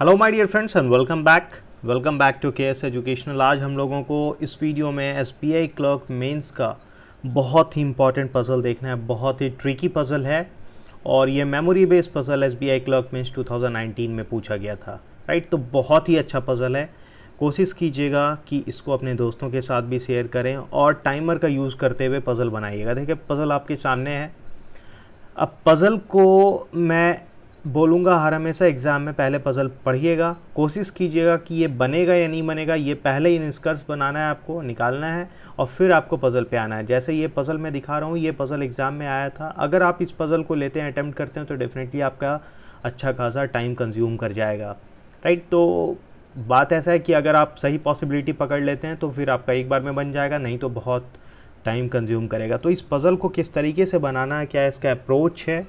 Hello my dear friends and welcome back welcome back to K S educational आज हम लोगों को इस वीडियो में S B I clerk mains का बहुत ही इंपॉर्टेंट पज़ल देखना है बहुत ही ट्रिकी पज़ल है और ये memory based puzzle S B I clerk mains 2019 में पूछा गया था राइट तो बहुत ही अच्छा पज़ल है कोशिश कीजिएगा कि इसको अपने दोस्तों के साथ भी शेयर करें और टाइमर का यूज़ करते हुए पज़ल बनाइएगा देखिए पज़ल आपके सामने है अब पज़ल को मैं बोलूँगा हर हमेशा एग्ज़ाम में पहले पज़ल पढ़िएगा कोशिश कीजिएगा कि ये बनेगा या नहीं बनेगा ये पहले ही निष्कर्ष बनाना है आपको निकालना है और फिर आपको पज़ल पे आना है जैसे ये पज़ल मैं दिखा रहा हूँ ये पज़ल एग्ज़ाम में आया था अगर आप इस पज़ल को लेते हैं अटैम्प्ट करते हैं तो डेफ़िनेटली आपका अच्छा खासा टाइम कंज्यूम कर जाएगा राइट तो बात ऐसा है कि अगर आप सही पॉसिबिलिटी पकड़ लेते हैं तो फिर आपका एक बार में बन जाएगा नहीं तो बहुत टाइम कंज्यूम करेगा तो इस पज़ल को किस तरीके से बनाना है क्या इसका अप्रोच है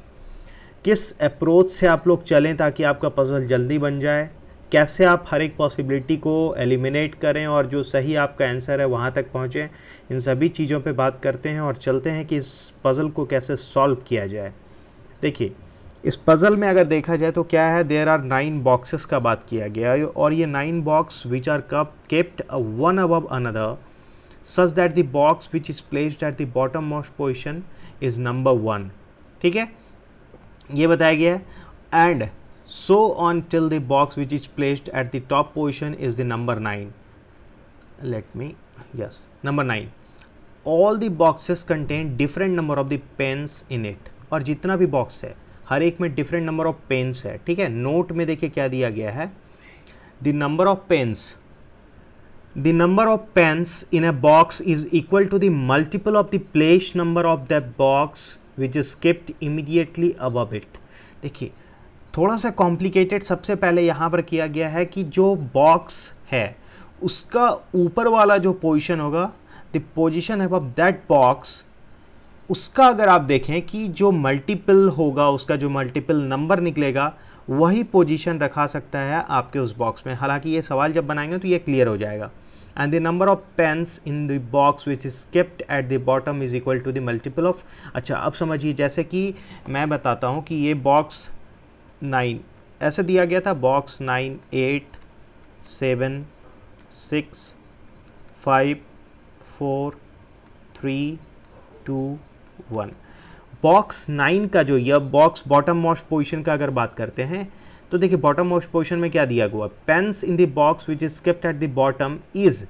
किस अप्रोच से आप लोग चलें ताकि आपका पजल जल्दी बन जाए कैसे आप हर एक पॉसिबिलिटी को एलिमिनेट करें और जो सही आपका आंसर है वहाँ तक पहुँचें इन सभी चीज़ों पे बात करते हैं और चलते हैं कि इस पज़ल को कैसे सॉल्व किया जाए देखिए इस पज़ल में अगर देखा जाए तो क्या है देर आर नाइन बॉक्सेस का बात किया गया है और ये nine box which are cup kept one above another such that the box which is placed at the bottom most position is number one ठीक है ये बताया गया है and so on till the box which is placed at the top position is the number nine let me yes number nine all the boxes contain different number of the pens in it और जितना भी box है हर एक में different number of pens है ठीक है note में देखिए क्या दिया गया है the number of pens the number of pens in a box is equal to the multiple of the place number of the box which is skipped immediately above it देखिए थोड़ा सा कॉम्प्लिकेटेड सबसे पहले यहाँ पर किया गया है कि जो बॉक्स है उसका ऊपर वाला जो पोजिशन होगा द पोजिशन है अब दैट बॉक्स उसका अगर आप देखें कि जो मल्टीपल होगा उसका जो मल्टीपल नंबर निकलेगा वही पोजीशन रखा सकता है आपके उस बॉक्स में हालांकि ये सवाल जब बनाएंगे तो ये क्लियर हो जाएगा and the number of pens in the box which is kept at the bottom is equal to the multiple of अच्छा अब समझिए जैसे कि मैं बताता हूँ कि ये बॉक्स नाइन ऐसे दिया गया था box nine eight seven six five four three two one box nine का जो यह बॉक्स बॉटम मोस्ट पोजिशन का अगर बात करते हैं तो देखिए बॉटम मोस्ट पोजिशन में क्या दिया हुआ pens in the box which is kept at the bottom is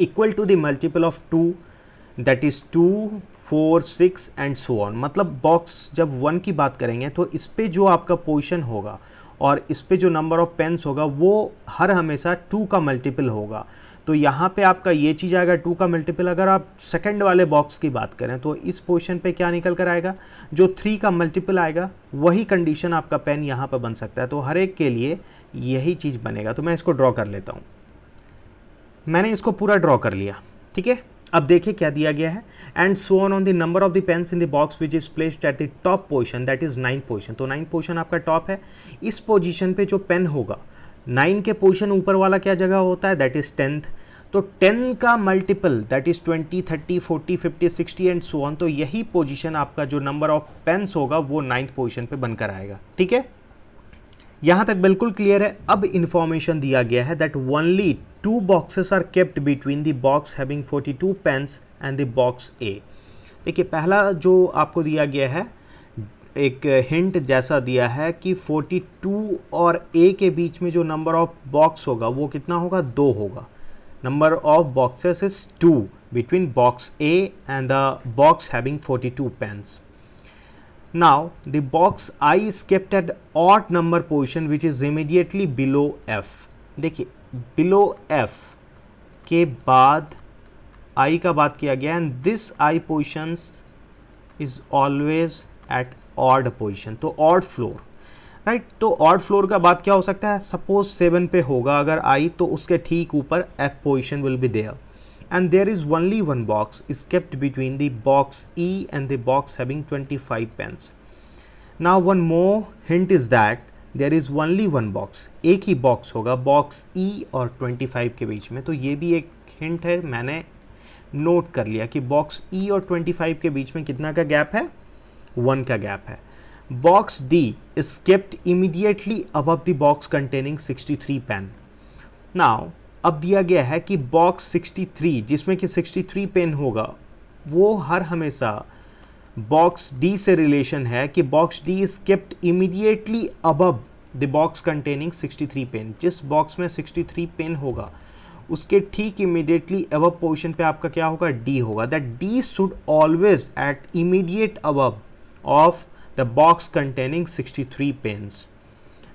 equal to the multiple of two that is two four six and so on मतलब बॉक्स जब वन की बात करेंगे तो इस पर जो आपका पोजिशन होगा और इस पर जो नंबर ऑफ पेन्स होगा वो हर हमेशा टू का मल्टीपल होगा तो यहाँ पे आपका ये चीज़ आएगा टू का मल्टीपल अगर आप सेकंड वाले बॉक्स की बात करें तो इस पोजिशन पे क्या निकल कर आएगा जो थ्री का मल्टीपल आएगा वही कंडीशन आपका पेन यहाँ पर बन सकता है तो हर एक के लिए यही चीज़ बनेगा तो मैं इसको ड्रॉ कर लेता हूँ मैंने इसको पूरा ड्रॉ कर लिया ठीक है अब देखिए क्या दिया गया है and so on on the number of the pens in the box which is placed at the top position that is ninth position तो नाइन्थ पोजिशन आपका टॉप है इस पोजिशन पे जो पेन होगा नाइन के पोजिशन ऊपर वाला क्या जगह होता है दैट इज़ टेंथ तो टेन का multiple that is twenty thirty forty fifty sixty and so on तो यही पोजिशन आपका जो नंबर ऑफ पेन्स होगा वो नाइन्थ पोजिशन पे बनकर आएगा ठीक है यहां तक बिल्कुल क्लियर है अब इंफॉर्मेशन दिया गया है that only two boxes are kept between the box having forty two and the box A देखिए पहला जो आपको दिया गया है एक हिंट जैसा दिया है कि 42 और ए के बीच में जो नंबर ऑफ बॉक्स होगा वो कितना होगा दो होगा number of boxes is two between box A and the box having 42 two pens now the box I is kept at odd number position which is immediately below F देखिए below F के बाद I का बात किया गया and this I positions is always at odd position तो odd floor right तो odd floor का बात क्या हो सकता है सपोज सेवन पे होगा अगर आई तो उसके ठीक ऊपर F position will be there and there is only one box is kept between the box E and the box having twenty five pens now one more hint is that there is only one box एक ही बॉक्स होगा box E e और twenty five के बीच में तो ये भी एक हिंट है मैंने नोट कर लिया कि बॉक्स ई e और ट्वेंटी फाइव के बीच में कितना का गैप है वन का गैप है box D is kept immediately above the box containing containing three pen now अब दिया गया है कि बॉक्स 63 जिसमें कि 63 पेन होगा वो हर हमेशा बॉक्स डी से रिलेशन है कि box D is kept immediately above the box containing 63 pen जिस बॉक्स में 63 पेन होगा उसके ठीक इमीडिएटली अबव पोजिशन पे आपका क्या होगा डी होगा that D should always act immediate above of the box containing 63 pins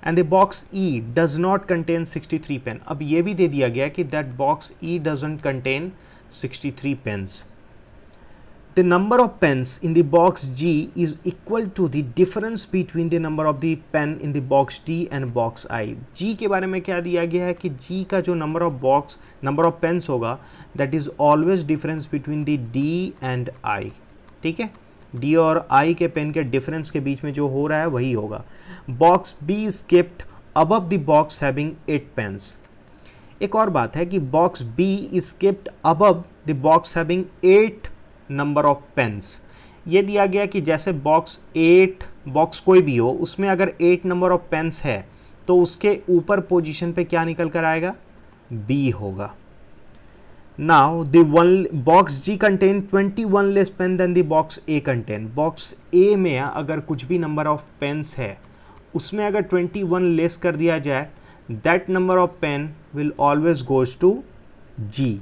and the box E does not contain 63 pin अब ये भी दे दिया गया कि that box E doesn't contain 63 pins the number of pens in the box G is equal to the difference between the number of the pen in the box D and box I G के बारे में क्या दिया गया है कि G का जो number of box number of pens होगा that is always difference between the D and I ठीक है डी और आई के पेन के डिफरेंस के बीच में जो हो रहा है वही होगा box B is kept above the box having eight pens एक और बात है कि box B is kept above the box having eight number of pens ये दिया गया कि जैसे बॉक्स एट बॉक्स कोई भी हो उसमें अगर एट नंबर ऑफ पेन्स है तो उसके ऊपर पोजिशन पर क्या निकल कर आएगा बी होगा Now the one box G contain 21 less pen than the box A contain. Box A में अगर कुछ भी number of pens है उसमें अगर 21 less कर दिया जाए that number of pen will always goes to G.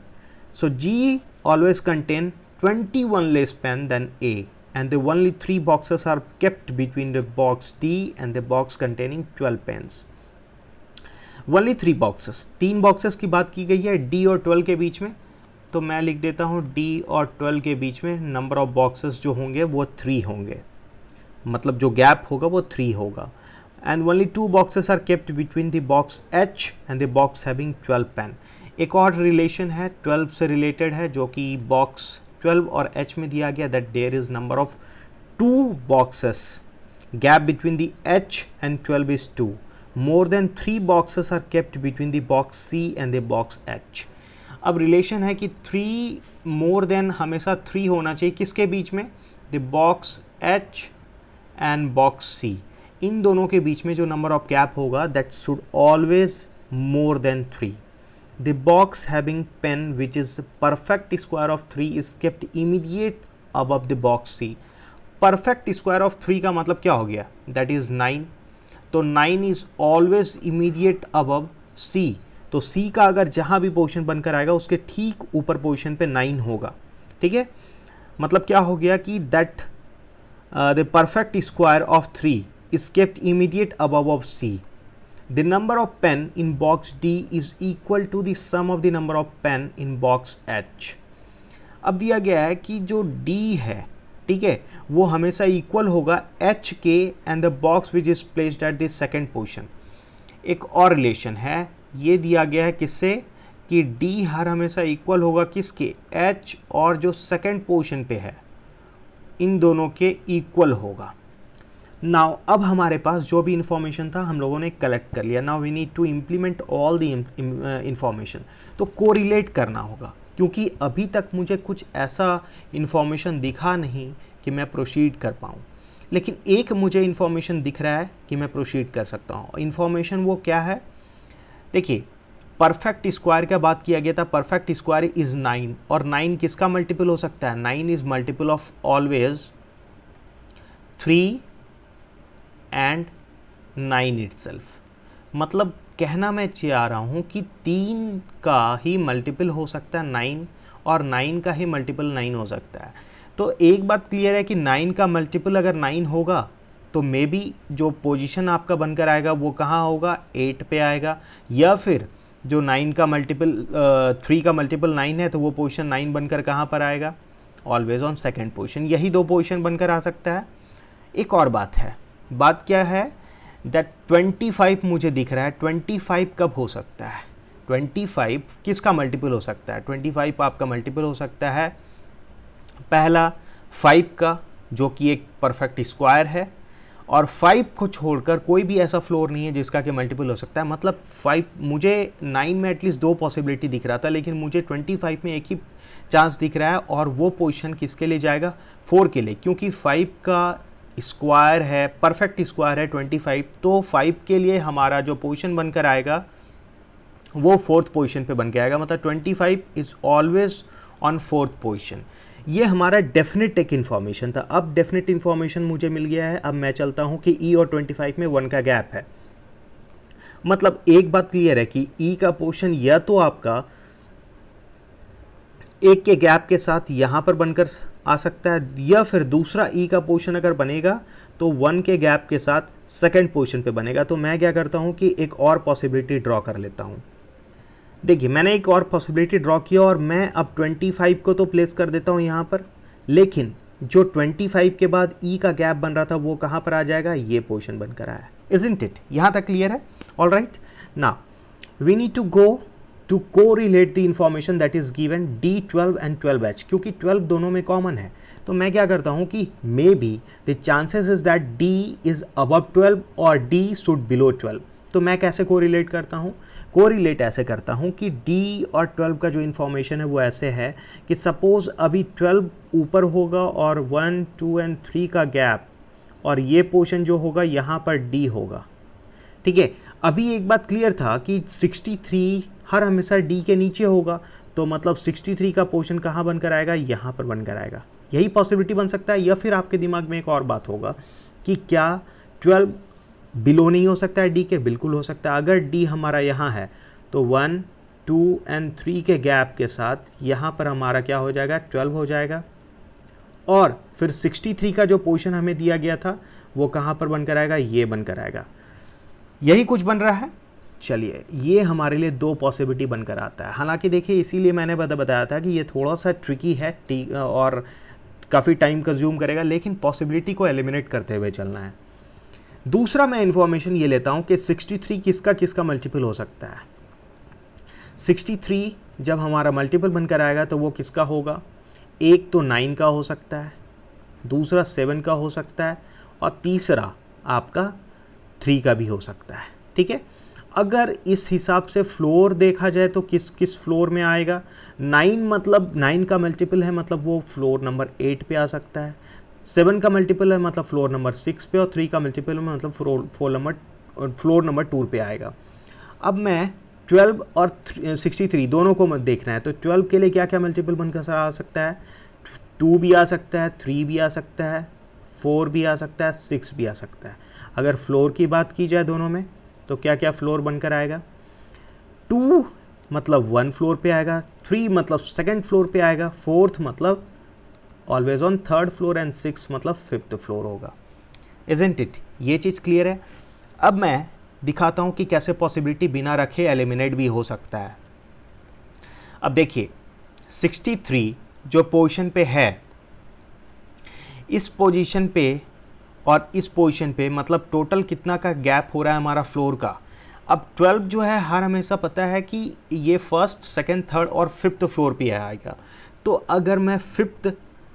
So G always contain 21 less pen than A and the only three boxes are kept between the box D and the box containing 12 pens. Only three boxes तीन boxes की बात की गई है D और twelve के बीच में तो मैं लिख देता हूँ डी और ट्वेल्व के बीच में नंबर ऑफ बॉक्सेस जो होंगे वो थ्री होंगे मतलब जो गैप होगा वो थ्री होगा and only two boxes are kept between the box H and the box having twelve pen एक और रिलेशन है ट्वेल्व से रिलेटेड है जो कि बॉक्स ट्वेल्व और एच में दिया गया that there is number of two boxes gap between the H and twelve is two more than three boxes are kept between the box C and the box H अब relation है कि three more than हमेशा three होना चाहिए किसके बीच में the box H and box C इन दोनों के बीच में जो नंबर ऑफ गैप होगा that should always more than three the box having pen which is perfect square of three is kept immediate above the box C perfect square of three का मतलब क्या हो गया दैट इज़ नाइन तो nine is always immediate above C तो C का अगर जहां भी पोजिशन बनकर आएगा उसके ठीक ऊपर पोजिशन पे नाइन होगा ठीक है मतलब क्या हो गया कि that the perfect square of three is immediate immediate of C the number of pen in box D is equal to to the of the number of pen in box H अब दिया गया है कि जो D है ठीक है वो हमेशा इक्वल होगा एच के and the box which is placed at this second position एक और रिलेशन है ये दिया गया है किससे कि डी हर हमेशा इक्वल होगा किसके एच और जो सेकेंड पोजिशन पे है इन दोनों के इक्वल होगा नाउ अब हमारे पास जो भी इन्फॉर्मेशन था हम लोगों ने कलेक्ट कर लिया now we need to implement all the information तो कोरिलेट करना होगा क्योंकि अभी तक मुझे कुछ ऐसा इन्फॉर्मेशन दिखा नहीं कि मैं प्रोसीड कर पाऊँ लेकिन एक मुझे इन्फॉर्मेशन दिख रहा है कि मैं प्रोसीड कर सकता हूँ इन्फॉर्मेशन वो क्या है देखिए परफेक्ट स्क्वायर का बात किया गया था परफेक्ट स्क्वायर इज़ नाइन और नाइन किसका मल्टीपल हो सकता है nine is multiple of always three and nine itself मतलब कहना मैं चाह रहा हूँ कि तीन का ही मल्टीपल हो सकता है नाइन और नाइन का ही मल्टीपल नाइन हो सकता है तो एक बात क्लियर है कि नाइन का मल्टीपल अगर नाइन होगा तो मे बी जो पोजीशन आपका बनकर आएगा वो कहाँ होगा एट पे आएगा या फिर जो नाइन का मल्टीपल थ्री का मल्टीपल नाइन है तो वो पोजीशन नाइन बनकर कहाँ पर आएगा ऑलवेज ऑन सेकेंड पोजिशन यही दो पोजिशन बनकर आ सकता है एक और बात है बात क्या है दैट 25 मुझे दिख रहा है 25 कब हो सकता है 25 किसका मल्टीपल हो सकता है 25 आपका मल्टीपल हो सकता है पहला 5 का जो कि एक परफेक्ट स्क्वायर है और 5 को छोड़कर कोई भी ऐसा फ्लोर नहीं है जिसका कि मल्टीपल हो सकता है मतलब 5 मुझे 9 में एटलीस्ट दो पॉसिबिलिटी दिख रहा था लेकिन मुझे 25 में एक ही चांस दिख रहा है और वो पोजिशन किसके लिए जाएगा फोर के लिए क्योंकि फाइव का स्क्वायर है परफेक्ट स्क्वायर है 25 तो 5 के लिए हमारा जो पोजीशन बनकर आएगा वो फोर्थ पोजीशन पे बन के आएगा मतलब 25 is always on fourth position ये हमारा डेफिनेट एक इन्फॉर्मेशन था अब डेफिनेट इन्फॉर्मेशन मुझे मिल गया है अब मैं चलता हूँ कि ई e और 25 में वन का गैप है मतलब एक बात क्लियर है कि ई e का पोर्शन या तो आपका एक के गैप के साथ यहाँ पर बनकर आ सकता है या फिर दूसरा ई e का पोर्शन अगर बनेगा तो वन के गैप के साथ सेकेंड पोर्शन पे बनेगा तो मैं क्या करता हूँ कि एक और पॉसिबिलिटी ड्रॉ कर लेता हूँ देखिए मैंने एक और पॉसिबिलिटी ड्रॉ किया और मैं अब 25 को तो प्लेस कर देता हूँ यहाँ पर लेकिन जो 25 के बाद ई e का गैप बन रहा था वो कहाँ पर आ जाएगा ये पोर्शन बनकर आया इज इंट इट यहाँ तक क्लियर है ऑल राइट ना we need to go to correlate the information that is given D twelve and twelve H क्योंकि ट्वेल्व दोनों में कॉमन है तो मैं क्या करता हूँ कि maybe the chances is that D is above twelve और डी शुड बिलो ट्वेल्व तो मैं कैसे को रिलेट करता हूँ को रिलेट ऐसे करता हूँ कि डी और ट्वेल्व का जो इन्फॉर्मेशन है वो ऐसे है कि सपोज़ अभी ट्वेल्व ऊपर होगा और वन टू एंड थ्री का गैप और ये पोर्शन जो होगा यहाँ पर डी होगा ठीक है अभी एक बात क्लियर था कि 63 हर हमेशा डी के नीचे होगा तो मतलब 63 का पोर्शन कहाँ बनकर आएगा यहाँ पर बनकर आएगा यही पॉसिबिलिटी बन सकता है या फिर आपके दिमाग में एक और बात होगा कि क्या 12 बिलो नहीं हो सकता है डी के बिल्कुल हो सकता है अगर डी हमारा यहाँ है तो वन टू एंड थ्री के गैप के साथ यहाँ पर हमारा क्या हो जाएगा ट्वेल्व हो जाएगा और फिर 63 का जो पोर्शन हमें दिया गया था वो कहाँ पर बनकर आएगा ये बनकर आएगा यही कुछ बन रहा है चलिए ये हमारे लिए दो पॉसिबिलिटी बनकर आता है हालांकि देखिए इसीलिए मैंने बताया था कि ये थोड़ा सा ट्रिकी है टी और काफ़ी टाइम कंज्यूम करेगा लेकिन पॉसिबिलिटी को एलिमिनेट करते हुए चलना है दूसरा मैं इन्फॉर्मेशन ये लेता हूँ कि 63 किसका किसका मल्टीपल हो सकता है 63 जब हमारा मल्टीपल बनकर आएगा तो वो किसका होगा एक तो नाइन का हो सकता है दूसरा सेवन का हो सकता है और तीसरा आपका थ्री का भी हो सकता है ठीक है अगर इस हिसाब से फ्लोर देखा जाए तो किस किस फ्लोर में आएगा नाइन मतलब नाइन का मल्टीपल है मतलब वो फ्लोर नंबर एट पे आ सकता है सेवन का मल्टीपल है मतलब फ्लोर नंबर सिक्स पे और थ्री का मल्टीपल है मतलब floor four number floor number two पे आएगा अब मैं ट्वेल्व और सिक्सटी थ्री uh, दोनों को देखना है तो ट्वेल्व के लिए क्या क्या मल्टीपल बनकर सर आ सकता है टू भी आ सकता है थ्री भी आ सकता है फोर भी आ सकता है सिक्स भी आ सकता है अगर फ्लोर की बात की जाए दोनों में तो क्या क्या फ्लोर बनकर आएगा टू मतलब वन फ्लोर पे आएगा थ्री मतलब सेकेंड फ्लोर पे आएगा फोर्थ मतलब always on third floor and six मतलब फिफ्थ फ्लोर होगा इजेंट इट ये चीज़ क्लियर है अब मैं दिखाता हूँ कि कैसे पॉसिबिलिटी बिना रखे एलिमिनेट भी हो सकता है अब देखिए 63 जो पोजीशन पे है इस पोजीशन पे और इस पोजिशन पे मतलब टोटल कितना का गैप हो रहा है हमारा फ्लोर का अब ट्वेल्व जो है हर हमेशा पता है कि ये फर्स्ट सेकेंड थर्ड और फिफ्थ फ्लोर पे आएगा तो अगर मैं फिफ्थ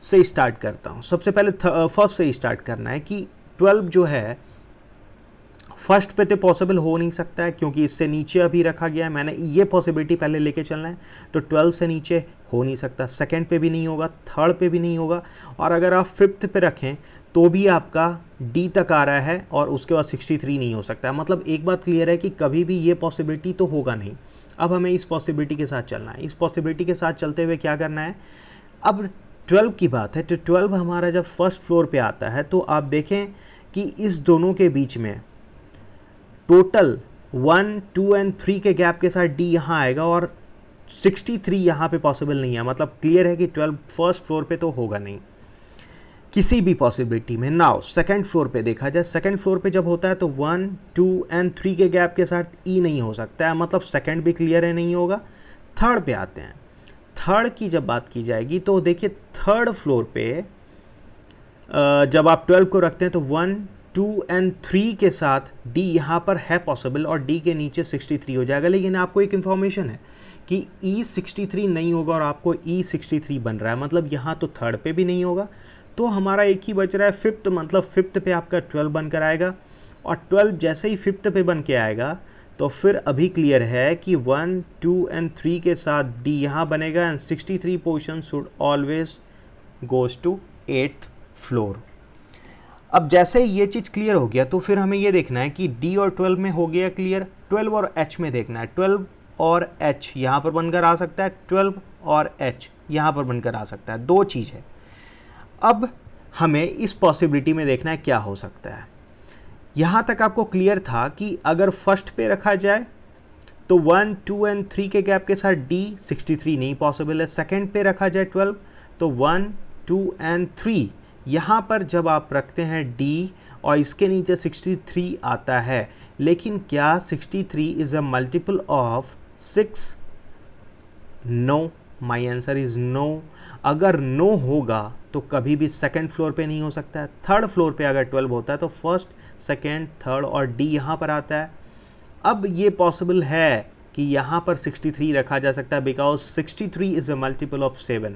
से स्टार्ट करता हूँ सबसे पहले फर्स्ट से स्टार्ट करना है कि ट्वेल्व जो है फर्स्ट पे तो पॉसिबल हो नहीं सकता है क्योंकि इससे नीचे अभी रखा गया है मैंने ये पॉसिबिलिटी पहले लेके चलना है तो ट्वेल्व से नीचे हो नहीं सकता सेकेंड पे भी नहीं होगा थर्ड पे भी नहीं होगा और अगर आप फिफ्थ पे रखें तो भी आपका डी तक आ रहा है और उसके बाद 63 नहीं हो सकता है मतलब एक बात क्लियर है कि कभी भी ये पॉसिबिलिटी तो होगा नहीं अब हमें इस पॉसिबिलिटी के साथ चलना है इस पॉसिबिलिटी के साथ चलते हुए क्या करना है अब 12 की बात है तो 12 हमारा जब फर्स्ट फ्लोर पे आता है तो आप देखें कि इस दोनों के बीच में total one two and three के गैप के साथ डी यहाँ आएगा और सिक्सटी थ्री यहाँ पर पॉसिबल नहीं है मतलब क्लियर है कि ट्वेल्व फर्स्ट फ्लोर पर तो होगा नहीं किसी भी पॉसिबिलिटी में नाउ सेकंड फ्लोर पे देखा जाए सेकंड फ्लोर पे जब होता है तो वन टू एंड थ्री के गैप के साथ ई e नहीं हो सकता है मतलब सेकंड भी क्लियर है नहीं होगा थर्ड पे आते हैं थर्ड की जब बात की जाएगी तो देखिए थर्ड फ्लोर पे जब आप ट्वेल्व को रखते हैं तो वन टू एंड थ्री के साथ डी यहाँ पर है पॉसिबल और डी के नीचे सिक्सटी थ्री हो जाएगा लेकिन आपको एक इन्फॉर्मेशन है कि ई सिक्सटी थ्री नहीं होगा और आपको ई सिक्सटी थ्री बन रहा है मतलब यहाँ तो थर्ड पे भी नहीं होगा तो हमारा एक ही बच रहा है फिफ्थ मतलब फिफ्थ पे आपका ट्वेल्व बनकर आएगा और ट्वेल्व जैसे ही फिफ्थ पे बन के आएगा तो फिर अभी क्लियर है कि वन टू एंड थ्री के साथ डी यहाँ बनेगा and sixty three portion should always goes to eighth floor अब जैसे ही ये चीज़ क्लियर हो गया तो फिर हमें ये देखना है कि डी और ट्वेल्व में हो गया क्लियर ट्वेल्व और एच में देखना है ट्वेल्व और एच यहाँ पर बनकर आ सकता है ट्वेल्व और एच यहाँ पर बनकर आ सकता है दो चीज़ है अब हमें इस पॉसिबिलिटी में देखना है क्या हो सकता है यहाँ तक आपको क्लियर था कि अगर फर्स्ट पे रखा जाए तो वन टू एंड थ्री के गैप के साथ डी सिक्सटी थ्री नहीं पॉसिबल है सेकेंड पे रखा जाए ट्वेल्व तो वन टू एंड थ्री यहाँ पर जब आप रखते हैं डी और इसके नीचे सिक्सटी थ्री आता है लेकिन क्या sixty three is a multiple of six no my answer is no अगर नो होगा तो कभी भी सेकेंड फ्लोर पे नहीं हो सकता है थर्ड फ्लोर पे अगर ट्वेल्व होता है तो फर्स्ट सेकेंड थर्ड और डी यहाँ पर आता है अब ये पॉसिबल है कि यहाँ पर 63 रखा जा सकता है because 63 is a multiple of seven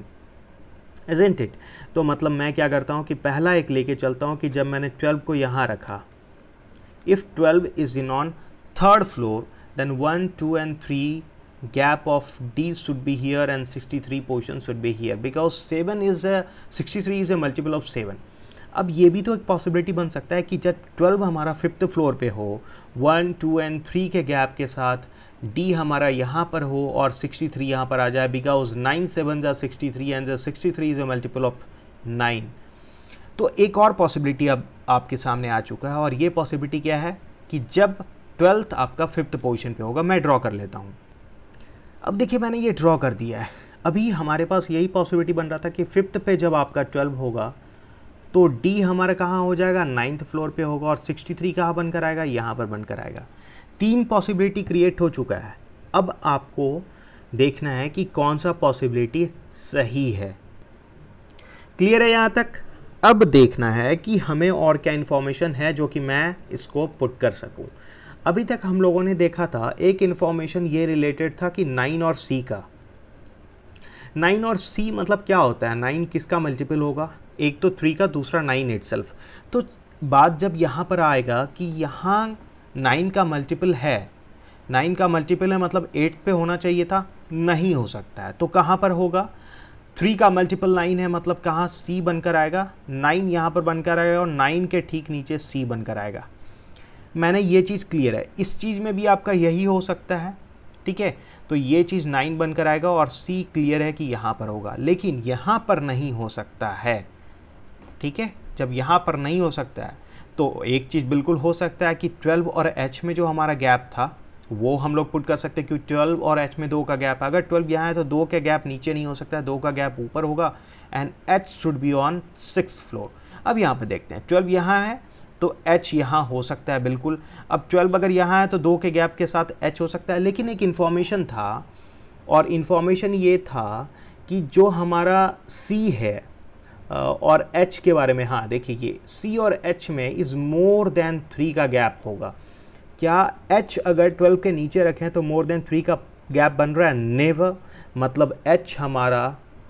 isn't it तो मतलब मैं क्या करता हूँ कि पहला एक लेके चलता हूँ कि जब मैंने 12 को यहाँ रखा if 12 is in on third floor then one two and three gap of D should be here and 63 portion should be here because 7 is a 63 is a multiple of 7 अब ये भी तो एक पॉसिबिलिटी बन सकता है कि जब 12 हमारा फिफ्थ फ्लोर पे हो वन टू एंड थ्री के गैप के साथ डी हमारा यहाँ पर हो और 63 थ्री यहाँ पर आ जाए बिकॉज नाइन सेवन जा sixty three and sixty three is a multiple of nine तो एक और पॉसिबिलिटी अब आपके सामने आ चुका है और ये पॉसिबिलिटी क्या है कि जब ट्वेल्थ आपका फिफ्थ पोजिशन पर होगा मैं ड्रॉ कर लेता हूँ अब देखिए मैंने ये ड्रॉ कर दिया है अभी हमारे पास यही पॉसिबिलिटी बन रहा था कि फिफ्थ पे जब आपका ट्वेल्व होगा तो डी हमारा कहाँ हो जाएगा नाइन्थ फ्लोर पे होगा और सिक्सटी थ्री कहाँ बनकर आएगा यहाँ पर बनकर आएगा तीन पॉसिबिलिटी क्रिएट हो चुका है अब आपको देखना है कि कौन सा पॉसिबिलिटी सही है क्लियर है यहाँ तक अब देखना है कि हमें और क्या इन्फॉर्मेशन है जो कि मैं इसको पुट कर सकूँ अभी तक हम लोगों ने देखा था एक इन्फॉर्मेशन ये रिलेटेड था कि नाइन और सी का नाइन और सी मतलब क्या होता है नाइन किसका मल्टीपल होगा एक तो थ्री का दूसरा नाइन इट तो बात जब यहाँ पर आएगा कि यहाँ नाइन का मल्टीपल है नाइन का मल्टीपल है मतलब एट पे होना चाहिए था नहीं हो सकता है तो कहाँ पर होगा थ्री का मल्टीपल नाइन है मतलब कहाँ सी बनकर आएगा नाइन यहाँ पर बनकर आएगा और नाइन के ठीक नीचे सी बनकर आएगा मैंने ये चीज़ क्लियर है इस चीज़ में भी आपका यही हो सकता है ठीक है तो ये चीज़ नाइन बनकर आएगा और सी क्लियर है कि यहाँ पर होगा लेकिन यहाँ पर नहीं हो सकता है ठीक है जब यहाँ पर नहीं हो सकता है तो एक चीज़ बिल्कुल हो सकता है कि ट्वेल्व और एच में जो हमारा गैप था वो हम लोग पुट कर सकते हैं क्योंकि ट्वेल्व और एच में दो का गैप है अगर ट्वेल्व यहाँ है तो दो का गैप नीचे नहीं हो सकता है दो का गैप ऊपर होगा and H should be on six floor अब यहाँ पर देखते हैं ट्वेल्व यहाँ है तो H यहाँ हो सकता है बिल्कुल अब 12 अगर यहाँ है तो दो के गैप के साथ H हो सकता है लेकिन एक इन्फॉर्मेशन था और इन्फॉर्मेशन ये था कि जो हमारा C है और H के बारे में हाँ देखिए ये C और H में इज़ मोर देन थ्री का गैप होगा क्या H अगर 12 के नीचे रखें तो मोर देन थ्री का गैप बन रहा है नेव मतलब H हमारा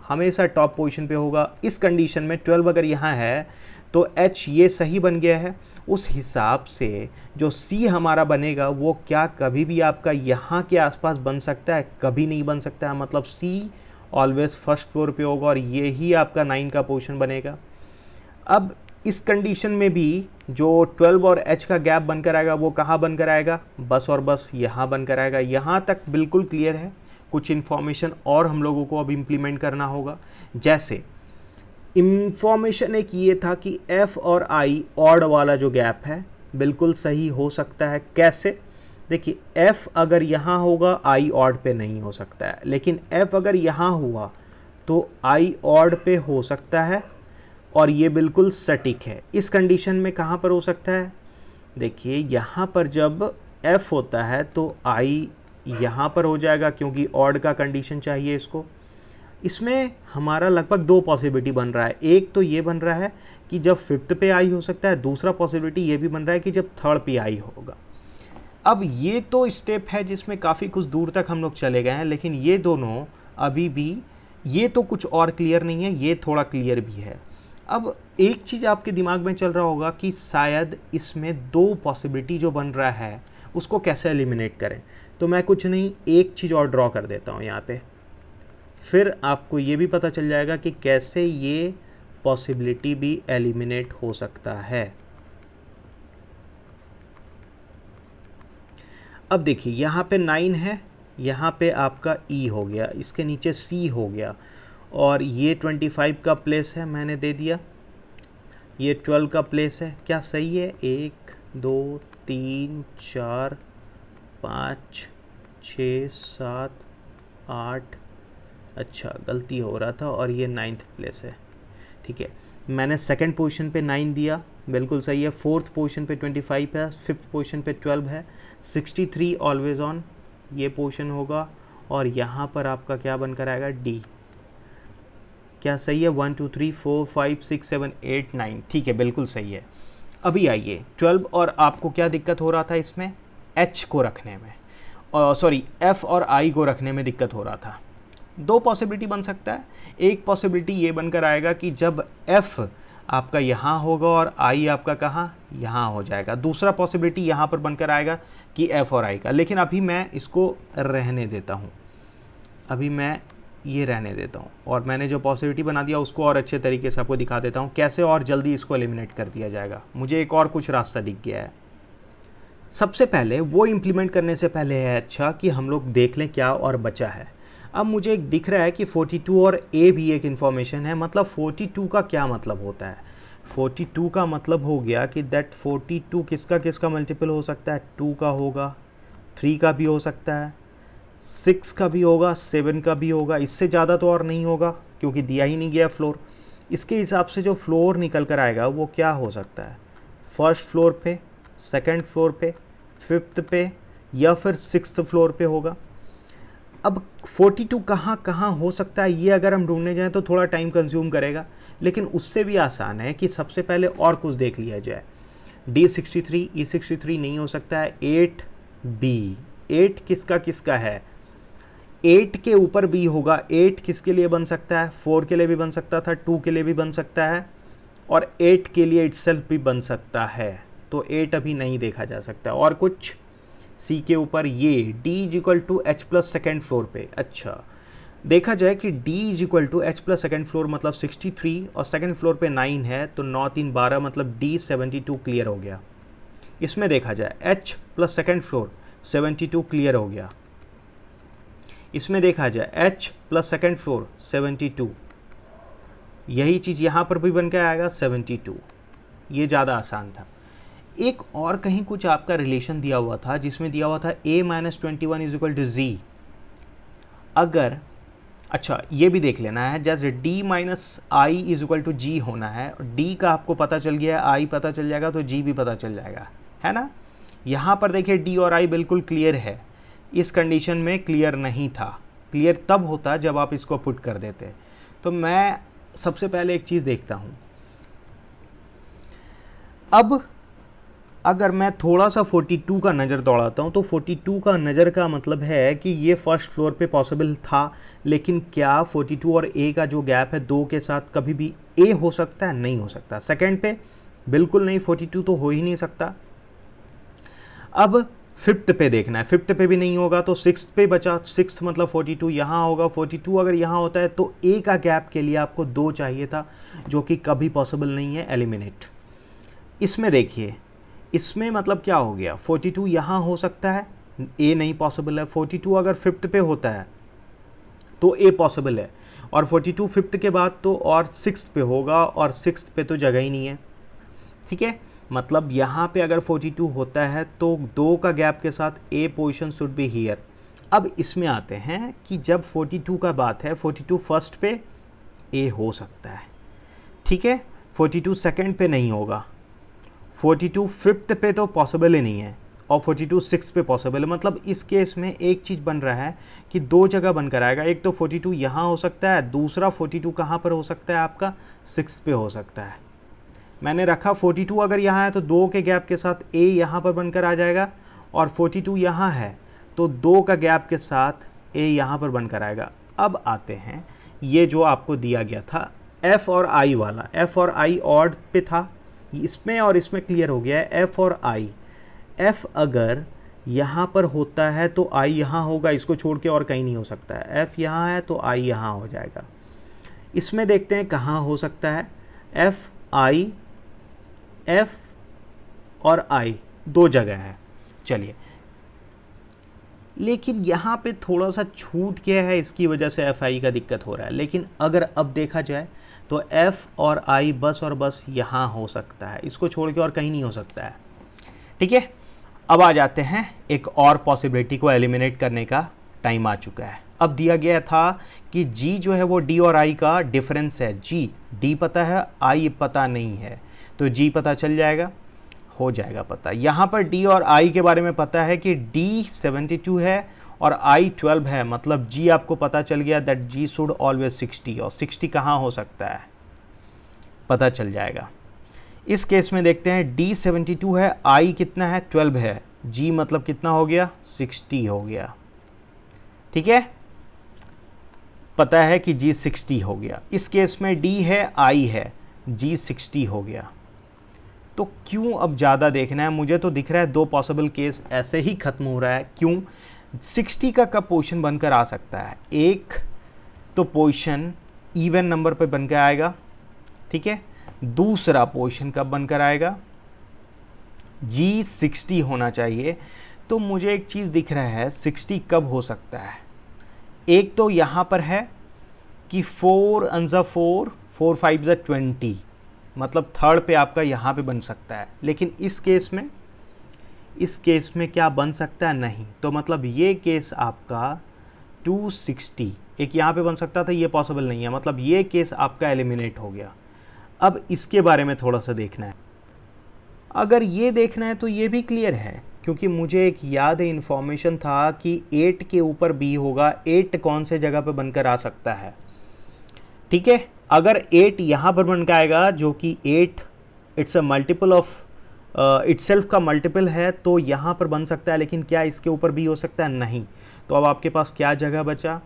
हमेशा टॉप पोजिशन पर होगा इस कंडीशन में ट्वेल्व अगर यहाँ है तो एच ये सही बन गया है उस हिसाब से जो सी हमारा बनेगा वो क्या कभी भी आपका यहाँ के आसपास बन सकता है कभी नहीं बन सकता है मतलब सी ऑलवेज फर्स्ट फ्लोर पे होगा और ये ही आपका नाइन का पोर्शन बनेगा अब इस कंडीशन में भी जो 12 और एच का गैप बनकर आएगा वो कहाँ बनकर आएगा बस और बस यहाँ बनकर आएगा यहाँ तक बिल्कुल क्लियर है कुछ इन्फॉर्मेशन और हम लोगों को अब इम्प्लीमेंट करना होगा जैसे इन्फॉर्मेशन एक ये था कि एफ और आई ऑड वाला जो गैप है बिल्कुल सही हो सकता है कैसे देखिए एफ अगर यहाँ होगा आई ऑड पे नहीं हो सकता है लेकिन एफ अगर यहाँ हुआ तो आई ऑड पे हो सकता है और ये बिल्कुल सटीक है इस कंडीशन में कहाँ पर हो सकता है देखिए यहाँ पर जब एफ होता है तो आई यहाँ पर हो जाएगा क्योंकि ऑड का कंडीशन चाहिए इसको इसमें हमारा लगभग दो पॉसिबिलिटी बन रहा है एक तो ये बन रहा है कि जब फिफ्थ पे आई हो सकता है दूसरा पॉसिबिलिटी ये भी बन रहा है कि जब थर्ड पे आई होगा अब ये तो स्टेप है जिसमें काफ़ी कुछ दूर तक हम लोग चले गए हैं लेकिन ये दोनों अभी भी ये तो कुछ और क्लियर नहीं है ये थोड़ा क्लियर भी है अब एक चीज़ आपके दिमाग में चल रहा होगा कि शायद इसमें दो पॉसिबिलिटी जो बन रहा है उसको कैसे एलिमिनेट करें तो मैं कुछ नहीं एक चीज़ और ड्रॉ कर देता हूँ यहाँ पर फिर आपको ये भी पता चल जाएगा कि कैसे ये पॉसिबिलिटी भी एलिमिनेट हो सकता है अब देखिए यहाँ पे नाइन है यहाँ पे आपका ई e हो गया इसके नीचे सी हो गया और ये ट्वेंटी फाइव का प्लेस है मैंने दे दिया ये ट्वेल्व का प्लेस है क्या सही है एक दो तीन चार पाँच छ सात आठ अच्छा गलती हो रहा था और ये नाइन्थ प्लेस है ठीक है मैंने सेकंड पोजीशन पे नाइन दिया बिल्कुल सही है फोर्थ पोजीशन पे ट्वेंटी फाइव है फिफ्थ पोजीशन पे ट्वेल्व है सिक्सटी थ्री ऑलवेज ऑन ये पोर्शन होगा और यहाँ पर आपका क्या बनकर आएगा डी क्या सही है one two three four five six seven eight nine ठीक है बिल्कुल सही है अभी आइए ट्वेल्व और आपको क्या दिक्कत हो रहा था इसमें एच को रखने में सॉरी एफ और आई को रखने में दिक्कत हो रहा था दो पॉसिबिलिटी बन सकता है एक पॉसिबिलिटी ये बनकर आएगा कि जब एफ़ आपका यहाँ होगा और आई आपका कहाँ यहाँ हो जाएगा दूसरा पॉसिबिलिटी यहाँ पर बनकर आएगा कि एफ़ और आई का लेकिन अभी मैं इसको रहने देता हूँ अभी मैं ये रहने देता हूँ और मैंने जो पॉसिबिलिटी बना दिया उसको और अच्छे तरीके से आपको दिखा देता हूँ कैसे और जल्दी इसको एलिमिनेट कर दिया जाएगा मुझे एक और कुछ रास्ता दिख गया है सबसे पहले वो इम्प्लीमेंट करने से पहले है अच्छा कि हम लोग देख लें क्या और बचा है अब मुझे एक दिख रहा है कि 42 और ए भी एक इन्फॉर्मेशन है मतलब 42 का क्या मतलब होता है 42 का मतलब हो गया कि दैट 42 किसका किसका मल्टीपल हो सकता है टू का होगा थ्री का भी हो सकता है सिक्स का भी होगा सेवन का भी होगा इससे ज़्यादा तो और नहीं होगा क्योंकि दिया ही नहीं गया फ्लोर इसके हिसाब से जो फ्लोर निकल कर आएगा वो क्या हो सकता है फर्स्ट फ्लोर पे सेकंड फ्लोर पे फिफ्थ पे या फिर सिक्स फ्लोर पे होगा अब 42 कहाँ कहाँ हो सकता है ये अगर हम ढूंढने जाएँ तो थोड़ा टाइम कंज्यूम करेगा लेकिन उससे भी आसान है कि सबसे पहले और कुछ देख लिया जाए D sixty three E sixty three नहीं हो सकता है एट बी एट किसका किसका है एट के ऊपर बी होगा एट किसके लिए बन सकता है फोर के लिए भी बन सकता था टू के लिए भी बन सकता है और एट के लिए इट्सल्फ भी बन सकता है तो एट अभी नहीं देखा जा सकता और कुछ सी के ऊपर ये D is equal to H plus second floor पे अच्छा देखा जाए कि D is equal to H plus second floor मतलब 63 और सेकेंड फ्लोर पे 9 है तो नौ तीन बारह मतलब डी 72 क्लियर हो गया इसमें देखा जाए H plus second floor 72 clear हो गया इसमें देखा जाए एच प्लस सेकेंड फ्लोर 72 यही चीज़ यहाँ पर भी बन के आएगा 72 ये ज़्यादा आसान था एक और कहीं कुछ आपका रिलेशन दिया हुआ था जिसमें दिया हुआ था A minus twenty one is equal to G अगर अच्छा ये भी देख लेना है जैसे d minus I is equal to G होना है d का आपको पता चल गया है i पता चल जाएगा तो g भी पता चल जाएगा है ना यहाँ पर देखिए d और i बिल्कुल क्लियर है इस कंडीशन में क्लियर नहीं था क्लियर तब होता जब आप इसको पुट कर देते तो मैं सबसे पहले एक चीज़ देखता हूँ अब अगर मैं थोड़ा सा 42 का नज़र दौड़ाता हूँ तो 42 का नज़र का मतलब है कि ये फर्स्ट फ्लोर पे पॉसिबल था लेकिन क्या 42 और ए का जो गैप है दो के साथ कभी भी ए हो सकता है नहीं हो सकता सेकेंड पे बिल्कुल नहीं 42 तो हो ही नहीं सकता अब फिफ्थ पे देखना है फिफ्थ पे भी नहीं होगा तो सिक्स पे बचा सिक्स मतलब 42 टू यहाँ होगा 42 अगर यहाँ होता है तो ए का गैप के लिए आपको दो चाहिए था जो कि कभी पॉसिबल नहीं है एलिमिनेट इसमें देखिए इसमें मतलब क्या हो गया 42 टू यहाँ हो सकता है ए नहीं पॉसिबल है 42 अगर फिफ्थ पे होता है तो ए पॉसिबल है और 42 फिफ्थ के बाद तो और सिक्स पे होगा और सिक्स पे तो जगह ही नहीं है ठीक है मतलब यहाँ पे अगर 42 होता है तो दो का गैप के साथ A position should be here अब इसमें आते हैं कि जब 42 का बात है 42 फर्स्ट पे ए हो सकता है ठीक है 42 सेकेंड पे नहीं होगा फोर्टी टू फिफ्थ पे तो पॉसिबल ही नहीं है और फोर्टी टू सिक्स पे पॉसिबल है मतलब इस केस में एक चीज़ बन रहा है कि दो जगह बनकर आएगा एक तो फोर्टी टू यहाँ हो सकता है दूसरा फोर्टी टू कहाँ पर हो सकता है आपका सिक्स पे हो सकता है मैंने रखा फोर्टी टू अगर यहाँ है तो दो के गैप के साथ ए यहाँ पर बनकर आ जाएगा और फोर्टी टू यहाँ है तो दो का गैप के साथ ए यहाँ पर बनकर आएगा अब आते हैं ये जो आपको दिया गया था एफ़ और आई वाला एफ़ और आई ऑड पे था इसमें और इसमें क्लियर हो गया है एफ़ और आई एफ़ अगर यहाँ पर होता है तो आई यहाँ होगा इसको छोड़ के और कहीं नहीं हो सकता है एफ़ यहाँ है तो आई यहाँ हो जाएगा इसमें देखते हैं कहाँ हो सकता है एफ़ आई एफ़ और आई दो जगह है चलिए लेकिन यहाँ पे थोड़ा सा छूट गया है इसकी वजह से एफ आई का दिक्कत हो रहा है लेकिन अगर अब देखा जाए तो एफ़ और आई बस और बस यहाँ हो सकता है इसको छोड़ के और कहीं नहीं हो सकता है ठीक है अब आ जाते हैं एक और पॉसिबिलिटी को एलिमिनेट करने का टाइम आ चुका है अब दिया गया था कि जी जो है वो डी और आई का डिफरेंस है जी डी पता है आई पता नहीं है तो जी पता चल जाएगा हो जाएगा पता यहाँ पर डी और आई के बारे में पता है कि डी 72 है और आई ट्वेल्व है मतलब जी आपको पता चल गया that G should always sixty और सिक्सटी कहाँ हो सकता है पता चल जाएगा इस केस में देखते हैं डी सेवेंटी टू है आई कितना है ट्वेल्व है जी मतलब कितना हो गया सिक्सटी हो गया ठीक है पता है कि जी सिक्सटी हो गया इस केस में डी है आई है जी सिक्सटी हो गया तो क्यों अब ज़्यादा देखना है मुझे तो दिख रहा है दो पॉसिबल केस ऐसे ही ख़त्म हो रहा है क्यों सिक्सटी का कब पोजिशन बनकर आ सकता है एक तो पोजिशन इवन नंबर पर बनकर आएगा ठीक है दूसरा पोजिशन कब बनकर आएगा जी सिक्सटी होना चाहिए तो मुझे एक चीज़ दिख रहा है सिक्सटी कब हो सकता है एक तो यहाँ पर है कि फोर अंजा फोर फोर फाइव ज़ा ट्वेंटी मतलब थर्ड पे आपका यहाँ पे बन सकता है लेकिन इस केस में इस केस में क्या बन सकता है नहीं तो मतलब ये केस आपका 260 एक यहाँ पे बन सकता था ये पॉसिबल नहीं है मतलब ये केस आपका एलिमिनेट हो गया अब इसके बारे में थोड़ा सा देखना है अगर ये देखना है तो ये भी क्लियर है क्योंकि मुझे एक याद है इन्फॉर्मेशन था कि एट के ऊपर बी होगा एट कौन से जगह पे बनकर आ सकता है ठीक है अगर एट यहाँ पर बनकर आएगा जो कि eight it's a multiple of it uh, का मल्टीपल है तो यहाँ पर बन सकता है लेकिन क्या इसके ऊपर भी हो सकता है नहीं तो अब आपके पास क्या जगह बचा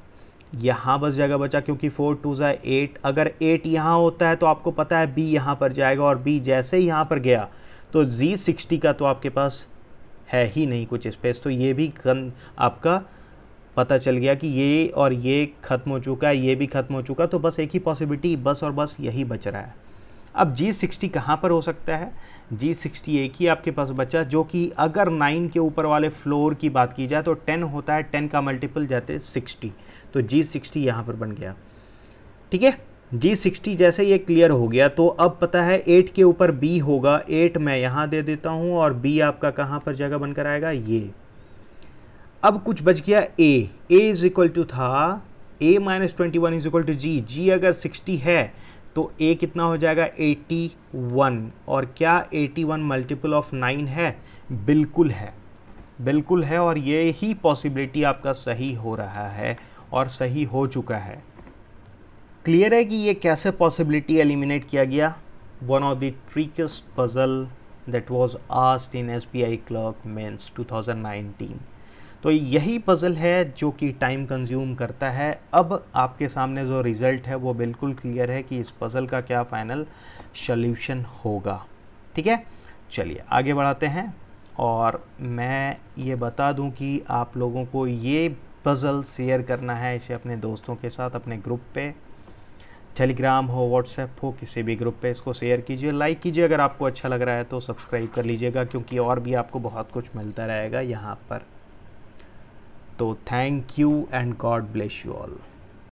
यहाँ बस जगह बचा क्योंकि फोर टू ज़ा एट अगर एट यहाँ होता है तो आपको पता है बी यहाँ पर जाएगा और बी जैसे ही यहाँ पर गया तो जी सिक्सटी का तो आपके पास है ही नहीं कुछ स्पेस तो ये भी कन आपका पता चल गया कि ये और ये ख़त्म हो चुका है ये भी ख़त्म हो चुका तो बस एक ही पॉसिबिलिटी बस और बस यही बच रहा है अब जी सिक्सटी कहाँ पर हो सकता है जी सिक्सटी एक ही आपके पास बचा जो कि अगर नाइन के ऊपर वाले फ्लोर की बात की जाए तो टेन होता है टेन का मल्टीपल जाते सिक्सटी तो जी सिक्सटी यहाँ पर बन गया ठीक है जी सिक्सटी जैसे ये क्लियर हो गया तो अब पता है एट के ऊपर बी होगा एट मैं यहाँ दे देता हूँ और बी आपका कहाँ पर जगह बनकर आएगा ये अब कुछ बच गया A A is equal to था A minus twenty one is equal to G G अगर सिक्सटी है तो ए कितना हो जाएगा 81 और क्या 81 मल्टीपल ऑफ नाइन है बिल्कुल है बिल्कुल है और ये ही पॉसिबिलिटी आपका सही हो रहा है और सही हो चुका है क्लियर है कि ये कैसे पॉसिबिलिटी एलिमिनेट किया गया one of the trickiest puzzle that was asked in SBI clerk Men's 2019. तो यही पज़ल है जो कि टाइम कंज्यूम करता है अब आपके सामने जो रिज़ल्ट है वो बिल्कुल क्लियर है कि इस पज़ल का क्या फ़ाइनल सल्यूशन होगा ठीक है चलिए आगे बढ़ाते हैं और मैं ये बता दूं कि आप लोगों को ये पज़ल शेयर करना है इसे अपने दोस्तों के साथ अपने ग्रुप पे टेलीग्राम हो व्हाट्सएप हो किसी भी ग्रुप पे इसको शेयर कीजिए लाइक कीजिए अगर आपको अच्छा लग रहा है तो सब्सक्राइब कर लीजिएगा क्योंकि और भी आपको बहुत कुछ मिलता रहेगा यहाँ पर So thank you and God bless you all.